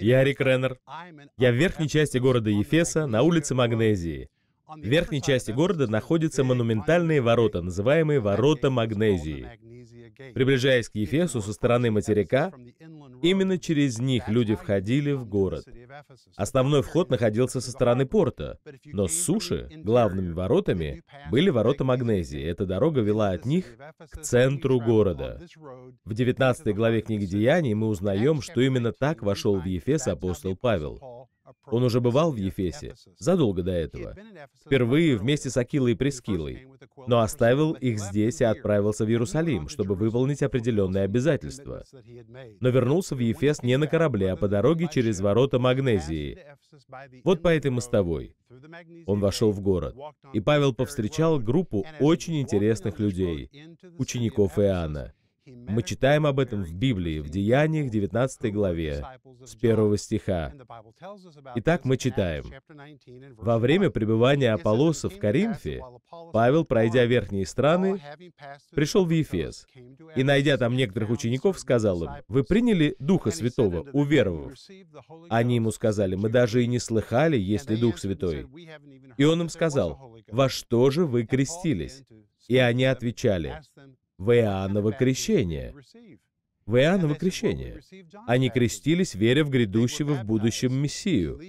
Я Рик Реннер. Я в верхней части города Ефеса, на улице Магнезии. В верхней части города находятся монументальные ворота, называемые ворота Магнезии. Приближаясь к Ефесу со стороны материка, именно через них люди входили в город. Основной вход находился со стороны порта, но с суши главными воротами были ворота Магнезии. Эта дорога вела от них к центру города. В 19 главе книги Деяний мы узнаем, что именно так вошел в Ефес апостол Павел. Он уже бывал в Ефесе задолго до этого, впервые вместе с Акилой и Прескилой, но оставил их здесь и отправился в Иерусалим, чтобы выполнить определенные обязательства. Но вернулся в Ефес не на корабле, а по дороге через ворота Магнезии. Вот по этой мостовой. Он вошел в город, и Павел повстречал группу очень интересных людей, учеников Иоанна. Мы читаем об этом в Библии, в Деяниях 19 главе, с первого стиха. Итак, мы читаем. «Во время пребывания Аполлоса в Коринфе, Павел, пройдя верхние страны, пришел в Ефес и, найдя там некоторых учеников, сказал им, «Вы приняли Духа Святого, уверовав?» Они ему сказали, «Мы даже и не слыхали, есть ли Дух Святой». И он им сказал, «Во что же вы крестились?» И они отвечали, в Иоанново крещение. В Иоанново крещение. Они крестились, веря в грядущего в будущем Мессию.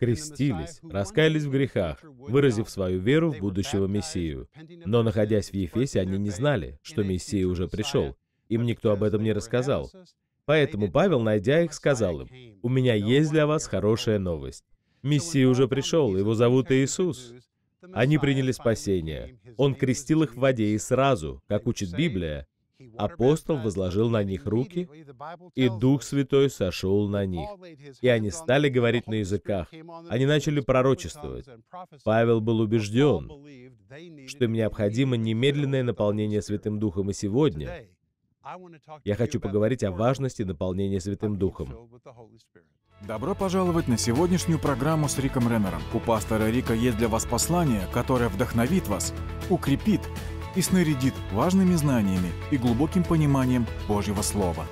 Крестились, раскаялись в грехах, выразив свою веру в будущего Мессию. Но, находясь в Ефесе, они не знали, что Мессия уже пришел. Им никто об этом не рассказал. Поэтому Павел, найдя их, сказал им, «У меня есть для вас хорошая новость. Мессия уже пришел, его зовут Иисус. Они приняли спасение. Он крестил их в воде и сразу, как учит Библия, апостол возложил на них руки, и Дух Святой сошел на них. И они стали говорить на языках. Они начали пророчествовать. Павел был убежден, что им необходимо немедленное наполнение Святым Духом и сегодня. Я хочу поговорить о важности наполнения Святым Духом. Добро пожаловать на сегодняшнюю программу с Риком Реннером. У пастора Рика есть для вас послание, которое вдохновит вас, укрепит и снарядит важными знаниями и глубоким пониманием Божьего Слова.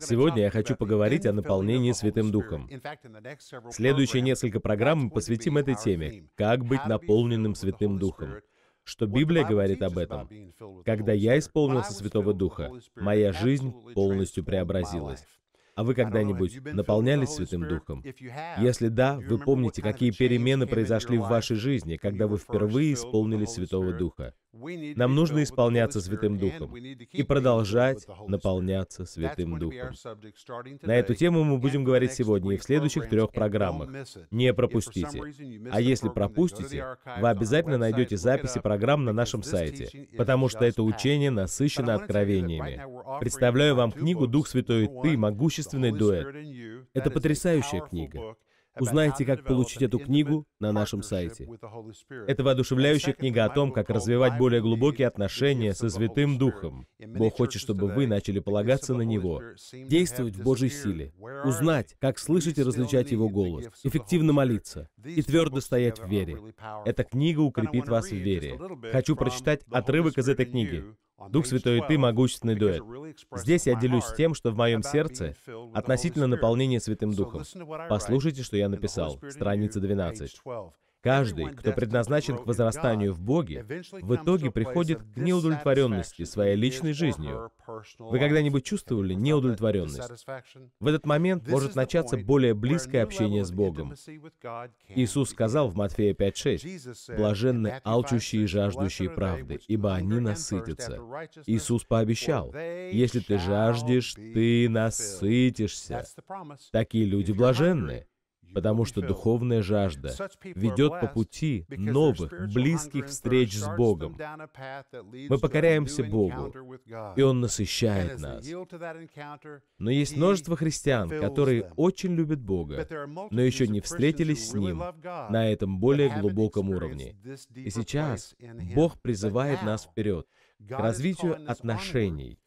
Сегодня я хочу поговорить о наполнении Святым Духом. Следующие несколько программ мы посвятим этой теме «Как быть наполненным Святым Духом» что Библия говорит об этом. Когда я исполнился Святого Духа, моя жизнь полностью преобразилась. А вы когда-нибудь наполнялись Святым Духом? Если да, вы помните, какие перемены произошли в вашей жизни, когда вы впервые исполнились Святого Духа. Нам нужно исполняться Святым Духом и продолжать наполняться Святым Духом. На эту тему мы будем говорить сегодня и в следующих трех программах. Не пропустите. А если пропустите, вы обязательно найдете записи программ на нашем сайте, потому что это учение насыщено откровениями. Представляю вам книгу «Дух Святой и Ты. Могущественный дуэт». Это потрясающая книга. Узнайте, как получить эту книгу на нашем сайте. Это воодушевляющая книга о том, как развивать более глубокие отношения со Святым Духом. Бог хочет, чтобы вы начали полагаться на Него, действовать в Божьей силе, узнать, как слышать и различать Его голос, эффективно молиться и твердо стоять в вере. Эта книга укрепит вас в вере. Хочу прочитать отрывок из этой книги. Дух Святой, ты могущественный дуэт. Здесь я делюсь тем, что в моем сердце относительно наполнения Святым Духом. Послушайте, что я написал. Страница 12. Каждый, кто предназначен к возрастанию в Боге, в итоге приходит к неудовлетворенности своей личной жизнью. Вы когда-нибудь чувствовали неудовлетворенность? В этот момент может начаться более близкое общение с Богом. Иисус сказал в Матфея 5.6, «Блаженны алчущие и жаждущие правды, ибо они насытятся». Иисус пообещал, «Если ты жаждешь, ты насытишься». Такие люди блаженны потому что духовная жажда ведет по пути новых, близких встреч с Богом. Мы покоряемся Богу, и Он насыщает нас. Но есть множество христиан, которые очень любят Бога, но еще не встретились с Ним на этом более глубоком уровне. И сейчас Бог призывает нас вперед к развитию отношений,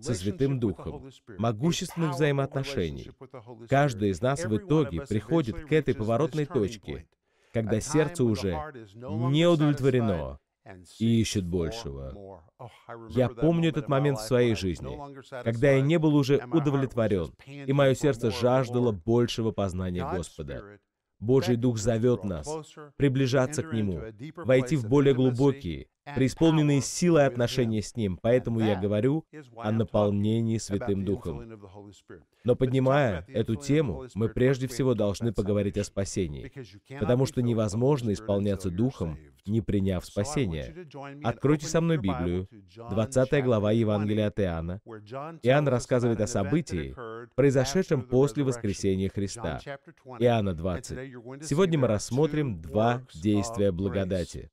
со Святым Духом, могущественных взаимоотношений. Каждый из нас в итоге приходит к этой поворотной точке, когда сердце уже не удовлетворено и ищет большего. Oh, я помню этот момент в своей жизни, когда я не был уже удовлетворен, и мое сердце жаждало большего познания Господа. Божий Дух зовет нас приближаться к Нему, войти в более глубокие, преисполненные силой отношения с Ним. Поэтому я говорю о наполнении Святым Духом. Но поднимая эту тему, мы прежде всего должны поговорить о спасении, потому что невозможно исполняться Духом, не приняв спасения. Откройте со мной Библию, 20 глава Евангелия от Иоанна. Иоанн рассказывает о событии, произошедшем после воскресения Христа. Иоанна 20. Сегодня мы рассмотрим два действия благодати.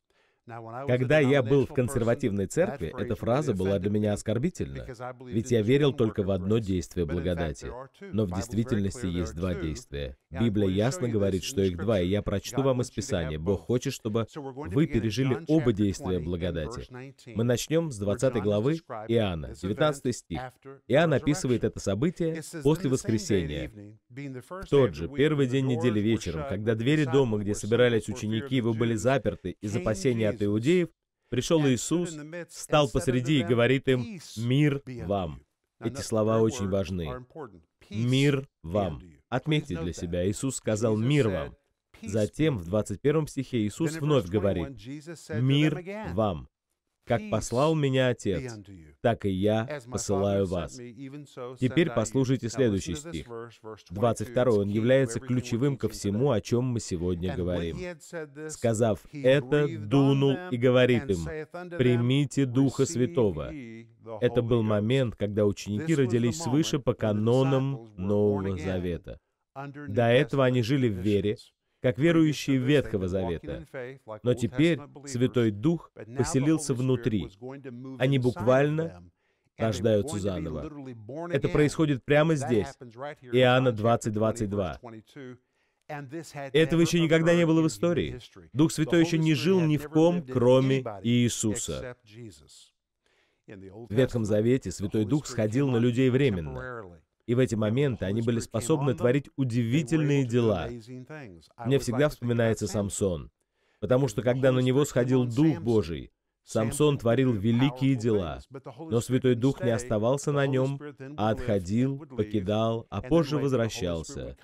Когда я был в консервативной церкви, эта фраза была для меня оскорбительна, ведь я верил только в одно действие благодати. Но в действительности есть два действия. Библия ясно говорит, что их два, и я прочту вам из Писания. Бог хочет, чтобы вы пережили оба действия благодати. Мы начнем с 20 главы Иоанна, 19 стих. Иоанн описывает это событие после воскресения. В тот же первый день недели вечером, когда двери дома, где собирались ученики, его были заперты из опасения от иудеев, пришел Иисус, стал посреди и говорит им «Мир вам». Эти слова очень важны. «Мир вам». Отметьте для себя, Иисус сказал «Мир вам». Затем в 21 стихе Иисус вновь говорит «Мир вам». Как послал меня Отец, так и я посылаю вас. Теперь послушайте следующий стих. 22 он является ключевым ко всему, о чем мы сегодня говорим. Сказав это, дунул и говорит им, «Примите Духа Святого». Это был момент, когда ученики родились свыше по канонам Нового Завета. До этого они жили в вере, как верующие Ветхого Завета. Но теперь Святой Дух поселился внутри. Они буквально рождаются заново. Это происходит прямо здесь. Иоанна 20, 22. Этого еще никогда не было в истории. Дух Святой еще не жил ни в ком, кроме Иисуса. В Ветхом Завете Святой Дух сходил на людей временно. И в эти моменты они были способны творить удивительные дела. Мне всегда вспоминается Самсон, потому что когда на него сходил Дух Божий, Самсон творил великие дела, но Святой Дух не оставался на нем, а отходил, покидал, а позже возвращался.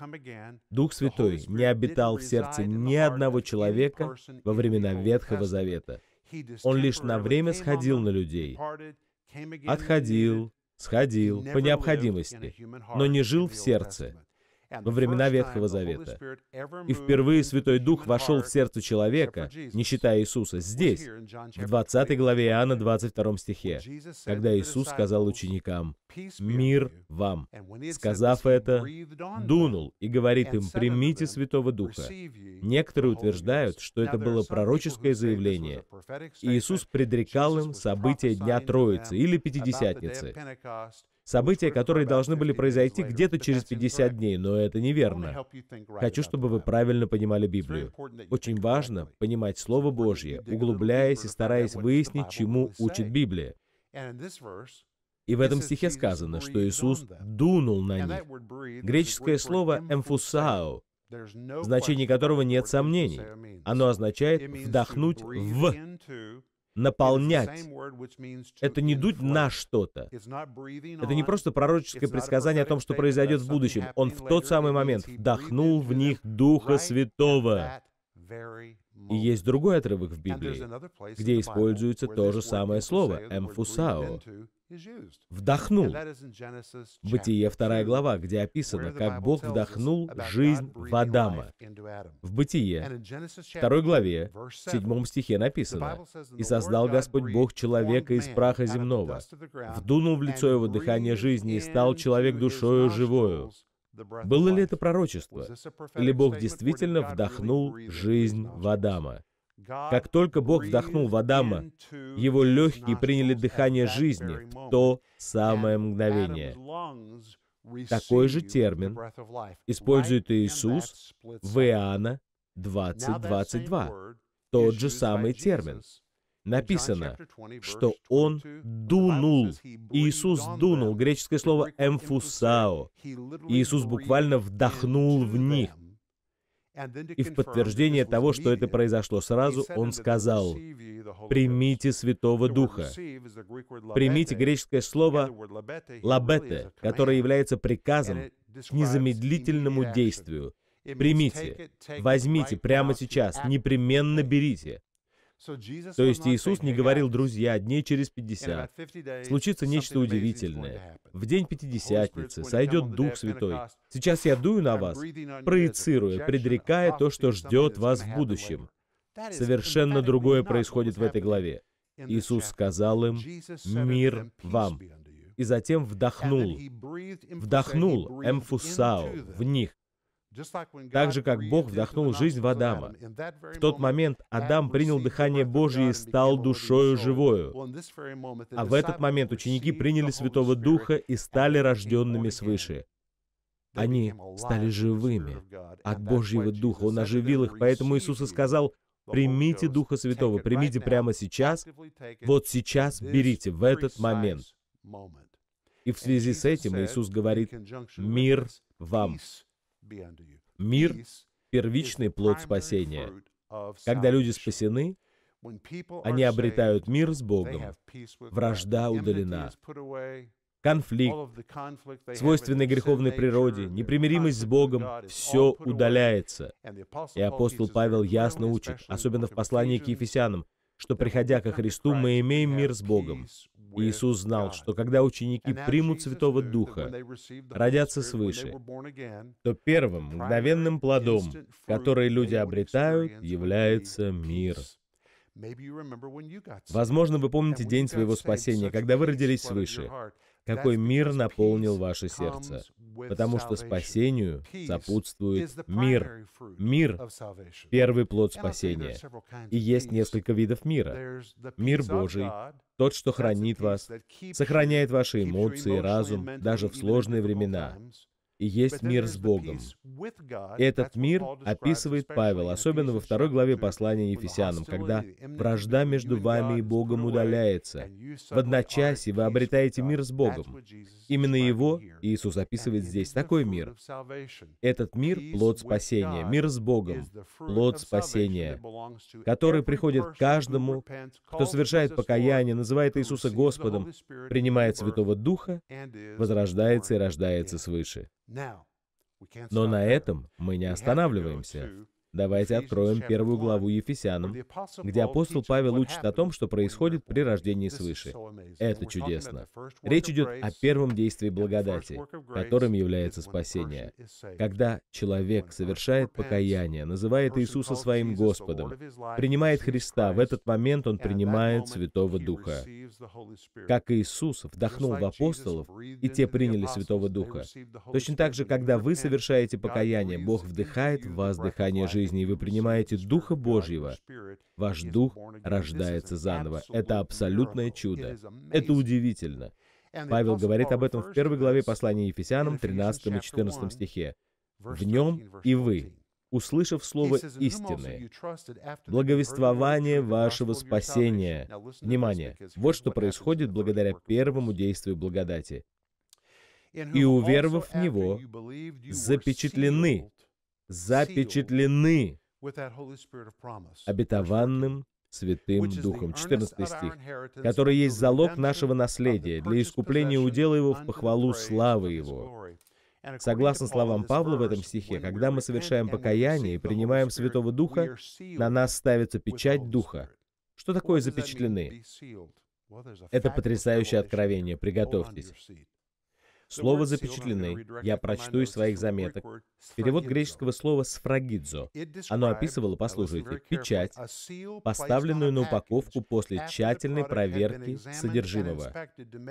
Дух Святой не обитал в сердце ни одного человека во времена Ветхого Завета. Он лишь на время сходил на людей, отходил, Сходил по необходимости, но не жил в сердце, во времена Ветхого Завета. И впервые Святой Дух вошел в сердце человека, не считая Иисуса, здесь, в 20 главе Иоанна 22 стихе, когда Иисус сказал ученикам, «Мир вам!» Сказав это, дунул и говорит им, «Примите Святого Духа». Некоторые утверждают, что это было пророческое заявление. И Иисус предрекал им события Дня Троицы или Пятидесятницы. События, которые должны были произойти где-то через 50 дней, но это неверно. Хочу, чтобы вы правильно понимали Библию. Очень важно понимать Слово Божье, углубляясь и стараясь выяснить, чему учит Библия. И в этом стихе сказано, что Иисус дунул на них. Греческое слово «эмфусао», значение которого нет сомнений. Оно означает «вдохнуть в», наполнять. Это не дуть на что-то. Это не просто пророческое предсказание о том, что произойдет в будущем. Он в тот самый момент вдохнул в них Духа Святого и есть другой отрывок в Библии, где используется то же самое слово «эмфусао» — «вдохнул». Бытие 2 глава, где описано, как Бог вдохнул жизнь в Адама. В Бытие 2 главе, в 7 стихе написано, «И создал Господь Бог человека из праха земного, вдунул в лицо его дыхание жизни, и стал человек душою живою, было ли это пророчество? Или Бог действительно вдохнул жизнь в Адама? Как только Бог вдохнул в Адама, его легкие приняли дыхание жизни в то самое мгновение. Такой же термин использует Иисус в Иоанна 20.22. Тот же самый термин написано, что он дунул. Иисус дунул. Греческое слово «эмфусао». Иисус буквально вдохнул в них. И в подтверждение того, что это произошло сразу, он сказал, «Примите Святого Духа». Примите греческое слово «лабете», которое является приказом к незамедлительному действию. Примите, возьмите прямо сейчас, непременно берите. То есть Иисус не говорил, друзья, дней через 50 случится нечто удивительное. В день Пятидесятницы сойдет Дух Святой. Сейчас я дую на вас, проецируя, предрекая то, что ждет вас в будущем. Совершенно другое происходит в этой главе. Иисус сказал им, «Мир вам!» И затем вдохнул, вдохнул эмфусау в них, так же, как Бог вдохнул жизнь в Адама. В тот момент Адам принял дыхание Божие и стал душою живою. А в этот момент ученики приняли Святого Духа и стали рожденными свыше. Они стали живыми от Божьего Духа. Он оживил их, поэтому Иисус и сказал, «Примите Духа Святого, примите прямо сейчас, вот сейчас берите, в этот момент». И в связи с этим Иисус говорит «Мир вам». Мир — первичный плод спасения. Когда люди спасены, они обретают мир с Богом. Вражда удалена. Конфликт, свойственный греховной природе, непримиримость с Богом — все удаляется. И апостол Павел ясно учит, особенно в послании к Ефесянам, что, приходя ко Христу, мы имеем мир с Богом. Иисус знал, что когда ученики примут Святого Духа, родятся свыше, то первым мгновенным плодом, который люди обретают, является мир. Возможно, вы помните день своего спасения, когда вы родились свыше какой мир наполнил ваше сердце, потому что спасению сопутствует мир. Мир — первый плод спасения. И есть несколько видов мира. Мир Божий, тот, что хранит вас, сохраняет ваши эмоции, разум, даже в сложные времена и есть мир с Богом. этот мир описывает Павел, особенно во второй главе послания Ефесянам, когда вражда между вами и Богом удаляется. В одночасье вы обретаете мир с Богом. Именно его Иисус описывает здесь, такой мир. Этот мир — плод спасения, мир с Богом, плод спасения, который приходит каждому, кто совершает покаяние, называет Иисуса Господом, принимает Святого Духа, возрождается и рождается свыше. Но на этом мы не останавливаемся. Давайте откроем первую главу Ефесянам, где апостол Павел учит о том, что происходит при рождении свыше. Это чудесно. Речь идет о первом действии благодати, которым является спасение. Когда человек совершает покаяние, называет Иисуса своим Господом, принимает Христа, в этот момент он принимает Святого Духа. Как Иисус вдохнул в апостолов, и те приняли Святого Духа. Точно так же, когда вы совершаете покаяние, Бог вдыхает в вас дыхание жизни жизни, и вы принимаете Духа Божьего, ваш Дух рождается заново. Это абсолютное чудо. Это удивительно. Павел говорит об этом в первой главе послания Ефесянам, 13 и 14 стихе. «В нем и вы, услышав слово истины, благовествование вашего спасения». Внимание! Вот что происходит благодаря первому действию благодати. «И уверовав в Него, запечатлены запечатлены обетованным Святым Духом. 14 стих. «Который есть залог нашего наследия для искупления удела его в похвалу славы его». Согласно словам Павла в этом стихе, когда мы совершаем покаяние и принимаем Святого Духа, на нас ставится печать Духа. Что такое запечатлены? Это потрясающее откровение, приготовьтесь. Слово запечатлены. Я прочту из своих заметок. Перевод греческого слова «сфрагидзо». Оно описывало, послушайте, печать, поставленную на упаковку после тщательной проверки содержимого.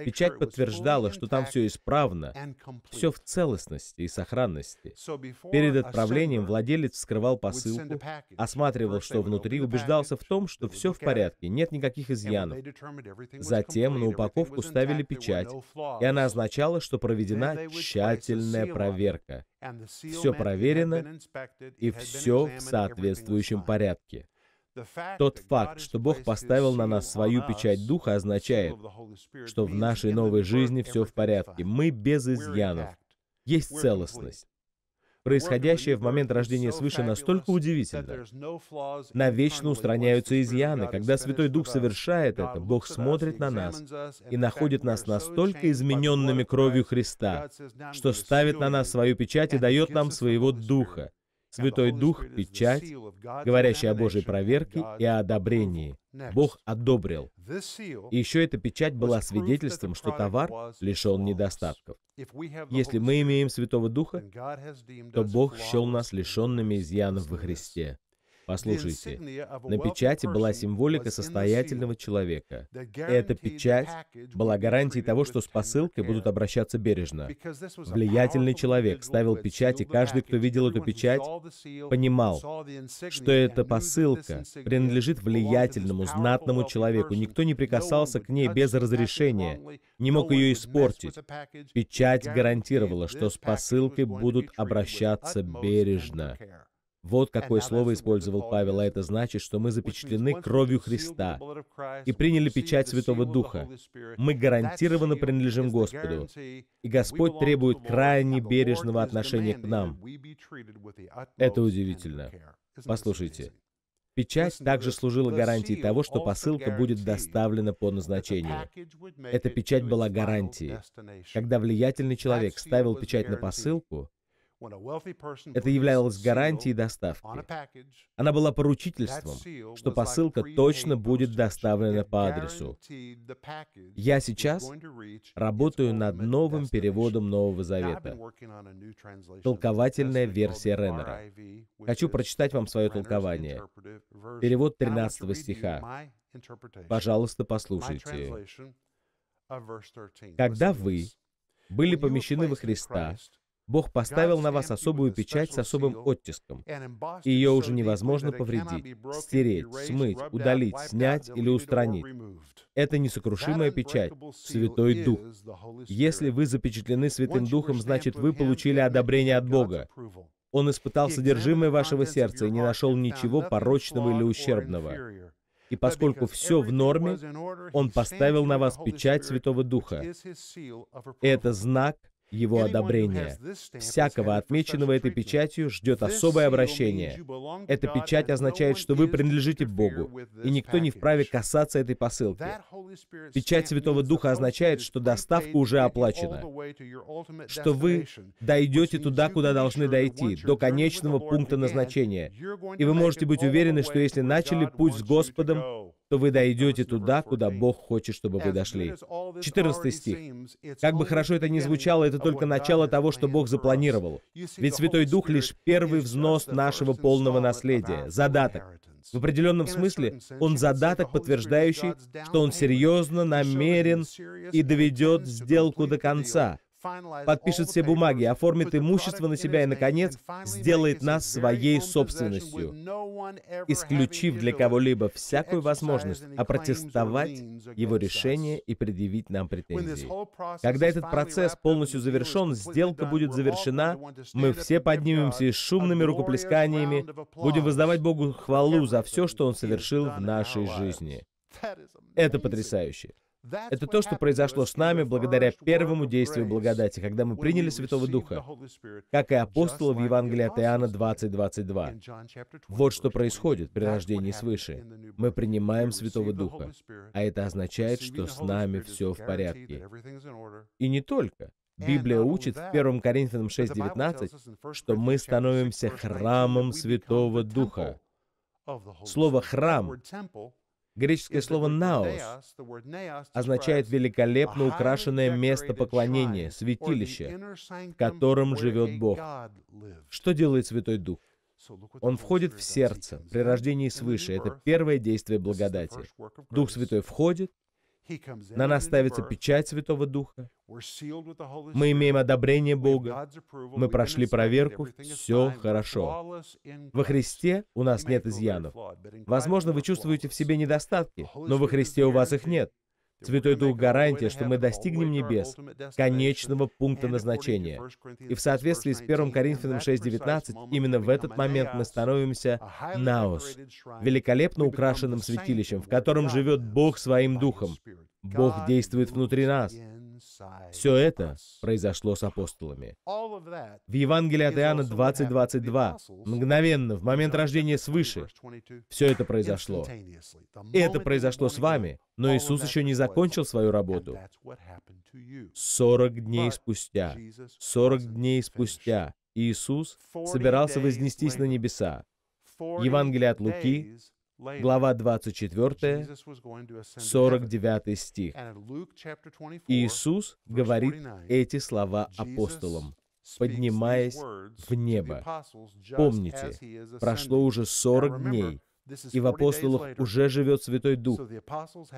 Печать подтверждала, что там все исправно, все в целостности и сохранности. Перед отправлением владелец вскрывал посылку, осматривал, что внутри, убеждался в том, что все в порядке, нет никаких изъянов. Затем на упаковку ставили печать, и она означала, что проведена тщательная проверка. Все проверено и все в соответствующем порядке. Тот факт, что Бог поставил на нас свою печать Духа, означает, что в нашей новой жизни все в порядке. Мы без изъянов. Есть целостность. Происходящее в момент рождения свыше настолько удивительно. Навечно устраняются изъяны. Когда Святой Дух совершает это, Бог смотрит на нас и находит нас настолько измененными кровью Христа, что ставит на нас свою печать и дает нам своего Духа. Святой Дух — печать, говорящая о Божьей проверке и о одобрении. Бог одобрил. И еще эта печать была свидетельством, что товар лишен недостатков. Если мы имеем Святого Духа, то Бог счел нас лишенными изъянов во Христе. Послушайте, на печати была символика состоятельного человека. Эта печать была гарантией того, что с посылкой будут обращаться бережно. Влиятельный человек ставил печать, и каждый, кто видел эту печать, понимал, что эта посылка принадлежит влиятельному, знатному человеку. Никто не прикасался к ней без разрешения, не мог ее испортить. Печать гарантировала, что с посылкой будут обращаться бережно. Вот какое слово использовал Павел, а это значит, что мы запечатлены кровью Христа и приняли печать Святого Духа. Мы гарантированно принадлежим Господу, и Господь требует крайне бережного отношения к нам. Это удивительно. Послушайте, Печать также служила гарантией того, что посылка будет доставлена по назначению. Эта печать была гарантией. Когда влиятельный человек ставил печать на посылку, это являлось гарантией доставки. Она была поручительством, что посылка точно будет доставлена по адресу. Я сейчас работаю над новым переводом Нового Завета. Толковательная версия Реннера. Хочу прочитать вам свое толкование. Перевод 13 стиха. Пожалуйста, послушайте. Когда вы были помещены во Христа, Бог поставил на вас особую печать с особым оттиском. Ее уже невозможно повредить, стереть, смыть, удалить, снять или устранить. Это несокрушимая печать, Святой Дух. Если вы запечатлены Святым Духом, значит вы получили одобрение от Бога. Он испытал содержимое вашего сердца и не нашел ничего порочного или ущербного. И поскольку все в норме, Он поставил на вас печать Святого Духа. Это знак — его одобрение. Всякого, отмеченного этой печатью, ждет особое обращение. Эта печать означает, что вы принадлежите Богу, и никто не вправе касаться этой посылки. Печать Святого Духа означает, что доставка уже оплачена, что вы дойдете туда, куда должны дойти, до конечного пункта назначения. И вы можете быть уверены, что если начали путь с Господом, что вы дойдете туда, куда Бог хочет, чтобы вы дошли. 14 стих. Как бы хорошо это ни звучало, это только начало того, что Бог запланировал. Ведь Святой Дух — лишь первый взнос нашего полного наследия, задаток. В определенном смысле он задаток, подтверждающий, что он серьезно намерен и доведет сделку до конца — подпишет все бумаги, оформит имущество на себя и, наконец, сделает нас своей собственностью, исключив для кого-либо всякую возможность опротестовать его решение и предъявить нам претензии. Когда этот процесс полностью завершен, сделка будет завершена, мы все поднимемся с шумными рукоплесканиями будем воздавать Богу хвалу за все, что Он совершил в нашей жизни. Это потрясающе. Это то, что произошло с нами благодаря первому действию благодати, когда мы приняли Святого Духа, как и апостолы в Евангелии от Иоанна 20.22. Вот что происходит при рождении свыше. Мы принимаем Святого Духа, а это означает, что с нами все в порядке. И не только. Библия учит в 1 Коринфянам 6.19, что мы становимся храмом Святого Духа. Слово «храм» Греческое слово «наос» означает великолепно украшенное место поклонения, святилище, в котором живет Бог. Что делает Святой Дух? Он входит в сердце при рождении свыше. Это первое действие благодати. Дух Святой входит, на нас ставится печать Святого Духа. Мы имеем одобрение Бога. Мы прошли проверку. Все хорошо. Во Христе у нас нет изъянов. Возможно, вы чувствуете в себе недостатки, но во Христе у вас их нет. Святой Дух гарантия, что мы достигнем небес, конечного пункта назначения. И в соответствии с 1 Коринфянам 6.19, именно в этот момент мы становимся наос, великолепно украшенным святилищем, в котором живет Бог своим Духом. Бог действует внутри нас. Все это произошло с апостолами. В Евангелии от Иоанна 20.22, мгновенно, в момент рождения свыше, все это произошло. И это произошло с вами, но Иисус еще не закончил свою работу. 40 дней спустя, 40 дней спустя Иисус собирался вознестись на небеса. Евангелие от Луки, глава 24, 49 стих. Иисус говорит эти слова апостолам, поднимаясь в небо. Помните, прошло уже 40 дней, и в апостолах уже живет Святой Дух.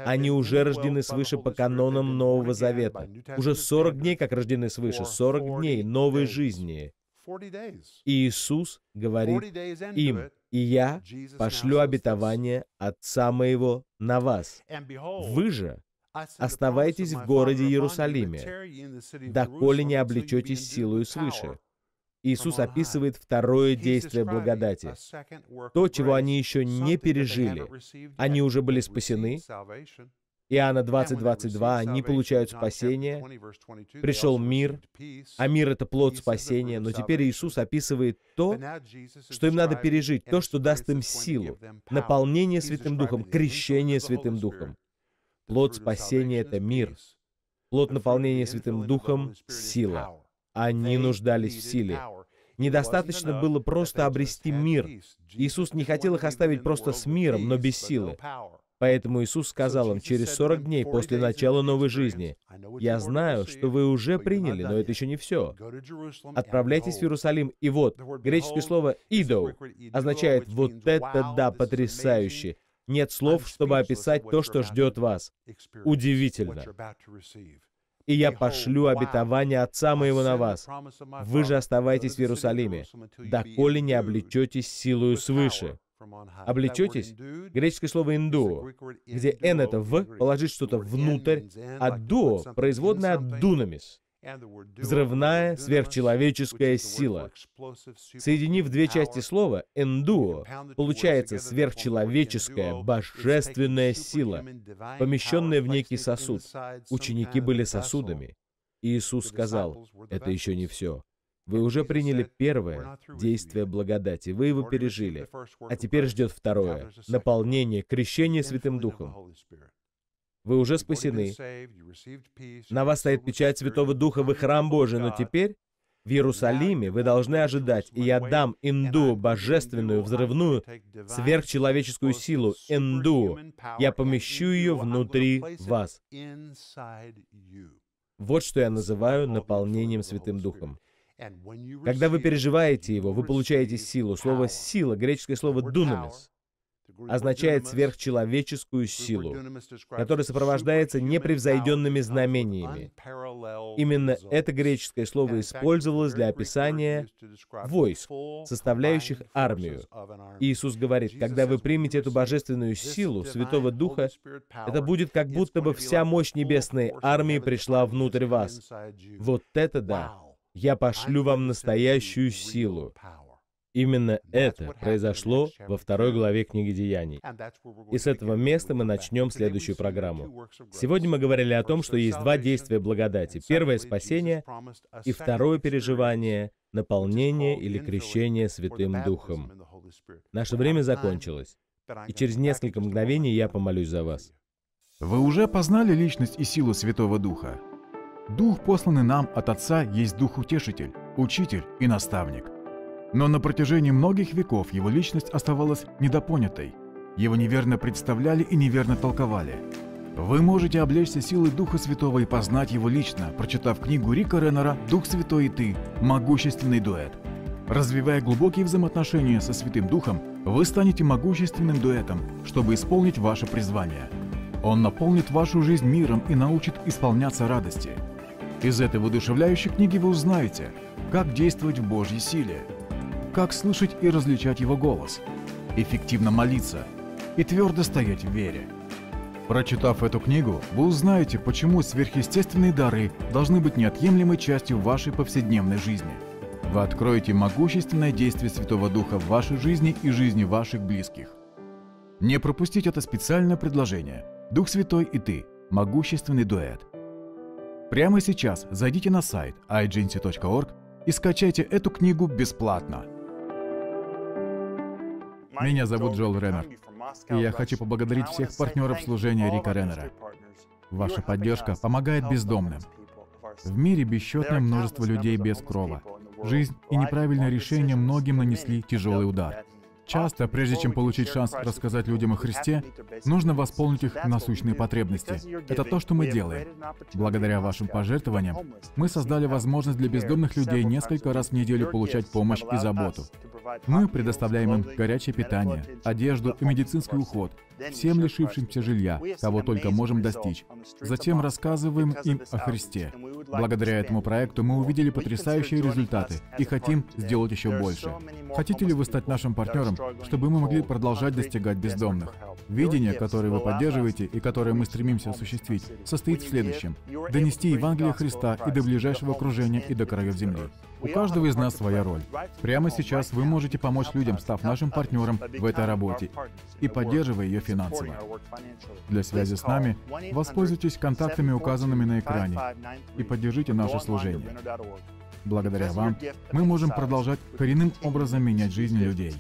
Они уже рождены свыше по канонам Нового Завета. Уже 40 дней, как рождены свыше, 40 дней новой жизни. И Иисус говорит им, и я пошлю обетование Отца моего на вас. Вы же оставайтесь в городе Иерусалиме, доколе не облечетесь силою свыше. Иисус описывает второе действие благодати. То, чего они еще не пережили. Они уже были спасены, Иоанна 20, 22, они получают спасение, пришел мир, а мир — это плод спасения, но теперь Иисус описывает то, что им надо пережить, то, что даст им силу, наполнение Святым Духом, крещение Святым Духом. Плод спасения — это мир. Плод наполнения Святым Духом — сила. Они нуждались в силе. Недостаточно было просто обрести мир. Иисус не хотел их оставить просто с миром, но без силы. Поэтому Иисус сказал им, через 40 дней после начала новой жизни, «Я знаю, что вы уже приняли, но это еще не все. Отправляйтесь в Иерусалим, и вот, греческое слово «идо» означает «вот это да, потрясающе». Нет слов, чтобы описать то, что ждет вас. Удивительно. И я пошлю обетование Отца моего на вас. Вы же оставайтесь в Иерусалиме, доколе не облечетесь силою свыше облечетесь, греческое слово «индуо», где «н» — это «в», положить что-то внутрь, а «дуо» — производное от «дунамис», взрывная сверхчеловеческая сила. Соединив две части слова «эндуо», получается сверхчеловеческая, божественная сила, помещенная в некий сосуд. Ученики были сосудами. и Иисус сказал, «Это еще не все. Вы уже приняли первое действие благодати, вы его пережили. А теперь ждет второе — наполнение, крещение Святым Духом. Вы уже спасены. На вас стоит печать Святого Духа, вы храм Божий, но теперь в Иерусалиме вы должны ожидать, и я дам инду божественную, взрывную, сверхчеловеческую силу, инду. Я помещу ее внутри вас. Вот что я называю наполнением Святым Духом. Когда вы переживаете его, вы получаете силу. Слово «сила», греческое слово «дунамис», означает сверхчеловеческую силу, которая сопровождается непревзойденными знамениями. Именно это греческое слово использовалось для описания войск, составляющих армию. Иисус говорит, когда вы примете эту божественную силу Святого Духа, это будет как будто бы вся мощь небесной армии пришла внутрь вас. Вот это да! я пошлю вам настоящую силу. Именно это произошло во второй главе книги Деяний. И с этого места мы начнем следующую программу. Сегодня мы говорили о том, что есть два действия благодати. Первое — спасение, и второе — переживание, наполнение или крещение Святым Духом. Наше время закончилось, и через несколько мгновений я помолюсь за вас. Вы уже познали личность и силу Святого Духа? Дух, посланный нам от Отца, есть Дух-утешитель, учитель и наставник. Но на протяжении многих веков его личность оставалась недопонятой. Его неверно представляли и неверно толковали. Вы можете облечься силой Духа Святого и познать его лично, прочитав книгу Рика Реннера «Дух Святой и ты. Могущественный дуэт». Развивая глубокие взаимоотношения со Святым Духом, вы станете могущественным дуэтом, чтобы исполнить ваше призвание. Он наполнит вашу жизнь миром и научит исполняться радости – из этой воодушевляющей книги вы узнаете, как действовать в Божьей силе, как слышать и различать Его голос, эффективно молиться и твердо стоять в вере. Прочитав эту книгу, вы узнаете, почему сверхъестественные дары должны быть неотъемлемой частью вашей повседневной жизни. Вы откроете могущественное действие Святого Духа в вашей жизни и жизни ваших близких. Не пропустить это специальное предложение «Дух Святой и ты. Могущественный дуэт» Прямо сейчас зайдите на сайт iGency.org и скачайте эту книгу бесплатно. Меня зовут Джоэл Реннер, и я хочу поблагодарить всех партнеров служения Рика Реннера. Ваша поддержка помогает бездомным. В мире бесчетное множество людей без крова. Жизнь и неправильное решение многим нанесли тяжелый удар. Часто, прежде чем получить шанс рассказать людям о Христе, нужно восполнить их насущные потребности. Это то, что мы делаем. Благодаря вашим пожертвованиям мы создали возможность для бездомных людей несколько раз в неделю получать помощь и заботу. Мы предоставляем им горячее питание, одежду и медицинский уход, всем лишившимся жилья, кого только можем достичь. Затем рассказываем им о Христе. Благодаря этому проекту мы увидели потрясающие результаты и хотим сделать еще больше. Хотите ли вы стать нашим партнером, чтобы мы могли продолжать достигать бездомных? Видение, которое вы поддерживаете и которое мы стремимся осуществить, состоит в следующем. Донести Евангелие Христа и до ближайшего окружения и до краев земли. У каждого из нас своя роль. Прямо сейчас вы можете помочь людям, став нашим партнером в этой работе и поддерживая ее финансово. Для связи с нами воспользуйтесь контактами, указанными на экране, и поддержите наше служение. Благодаря вам мы можем продолжать коренным образом менять жизнь людей.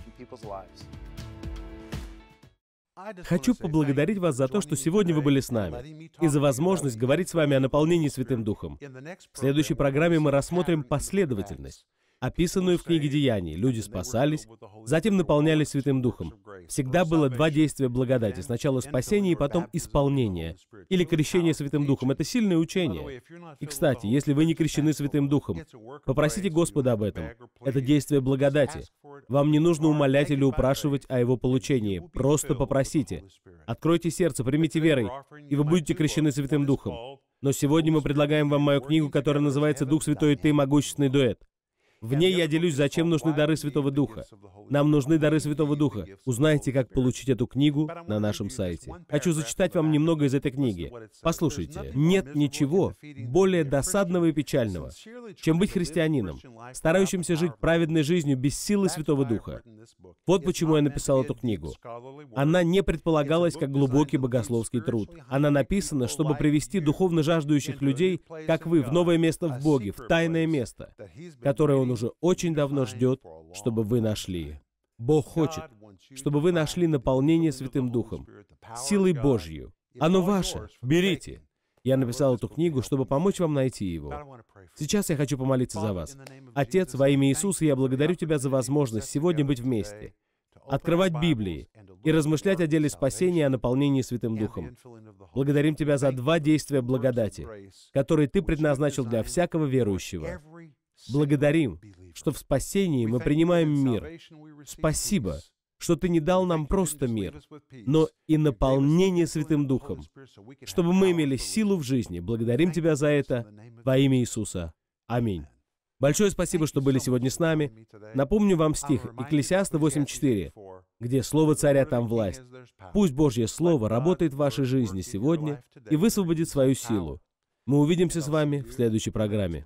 Хочу поблагодарить вас за то, что сегодня вы были с нами, и за возможность говорить с вами о наполнении Святым Духом. В следующей программе мы рассмотрим последовательность, описанную в книге Деяний. Люди спасались, затем наполнялись Святым Духом. Всегда было два действия благодати. Сначала спасение и потом исполнение. Или крещение Святым Духом. Это сильное учение. И, кстати, если вы не крещены Святым Духом, попросите Господа об этом. Это действие благодати. Вам не нужно умолять или упрашивать о его получении. Просто попросите. Откройте сердце, примите верой, и вы будете крещены Святым Духом. Но сегодня мы предлагаем вам мою книгу, которая называется «Дух Святой и ты. Могущественный дуэт». В ней я делюсь, зачем нужны дары Святого Духа. Нам нужны дары Святого Духа. Узнайте, как получить эту книгу на нашем сайте. Хочу зачитать вам немного из этой книги. Послушайте. Нет ничего более досадного и печального, чем быть христианином, старающимся жить праведной жизнью без силы Святого Духа. Вот почему я написал эту книгу. Она не предполагалась как глубокий богословский труд. Она написана, чтобы привести духовно жаждущих людей, как вы, в новое место в Боге, в тайное место, которое Он уже очень давно ждет, чтобы вы нашли. Бог хочет, чтобы вы нашли наполнение Святым Духом, силой Божью. Оно ваше. Берите. Я написал эту книгу, чтобы помочь вам найти его. Сейчас я хочу помолиться за вас. Отец, во имя Иисуса, я благодарю Тебя за возможность сегодня быть вместе, открывать Библии и размышлять о деле спасения и о наполнении Святым Духом. Благодарим Тебя за два действия благодати, которые Ты предназначил для всякого верующего. Благодарим, что в спасении мы принимаем мир. Спасибо, что Ты не дал нам просто мир, но и наполнение Святым Духом, чтобы мы имели силу в жизни. Благодарим Тебя за это во имя Иисуса. Аминь. Большое спасибо, что были сегодня с нами. Напомню вам стих Екклесиаста 8.4, где слово царя, там власть. Пусть Божье слово работает в вашей жизни сегодня и высвободит свою силу. Мы увидимся с вами в следующей программе.